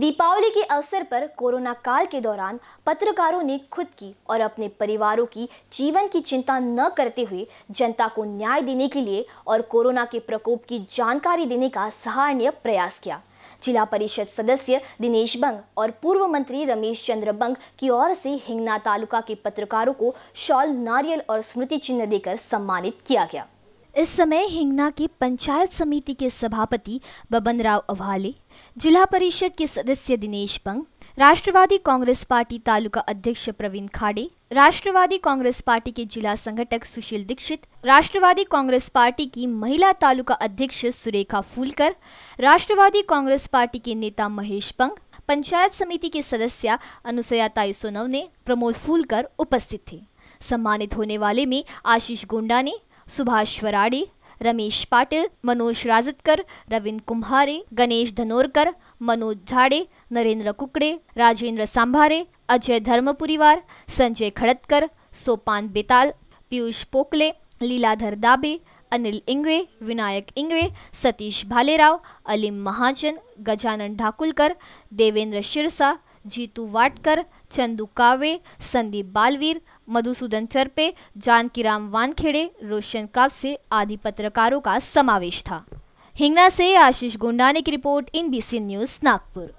दीपावली के अवसर पर कोरोना काल के दौरान पत्रकारों ने खुद की और अपने परिवारों की जीवन की चिंता न करते हुए जनता को न्याय देने के लिए और कोरोना के प्रकोप की जानकारी देने का सहारणीय प्रयास किया जिला परिषद सदस्य दिनेश बंग और पूर्व मंत्री रमेश चंद्र बंग की ओर से हिंगना तालुका के पत्रकारों को शॉल नारियल और स्मृति चिन्ह देकर सम्मानित किया गया इस समय हिंगना की पंचायत समिति के सभापति बबन राव अभाले जिला परिषद के सदस्य दिनेश पंग राष्ट्रवादी कांग्रेस पार्टी तालुका अध्यक्ष प्रवीण खाड़े राष्ट्रवादी कांग्रेस पार्टी के जिला संगठक सुशील दीक्षित राष्ट्रवादी कांग्रेस पार्टी की महिला तालुका अध्यक्ष सुरेखा फूलकर राष्ट्रवादी कांग्रेस पार्टी के नेता महेश पंग पंचायत समिति के सदस्य अनुसया सोनव सोनवने प्रमोद फूलकर उपस्थित थे सम्मानित होने वाले में आशीष गोंडा ने सुभाष वराड़े रमेश पाटिल मनोज राजतकर रविंद्र कुम्हारे गणेश धनोरकर मनोज झाड़े नरेंद्र कुकड़े राजेंद्र सांभारे अजय धर्मपुरीवार संजय खड़तकर सोपान बेताल पीयूष पोकले लीलाधर दाबे अनिल इंगड़े विनायक इंगड़े सतीश भालेराव अलीम महाजन गजानन ढाकुलकर देवेंद्र शिरसा जीतू वाटकर चंदू कावड़े संदीप बालवीर मधुसूदन चरपे राम वानखेड़े रोशन कावसे आदि पत्रकारों का समावेश था हिंगना से आशीष गुंडाने की report in BC news Nagpur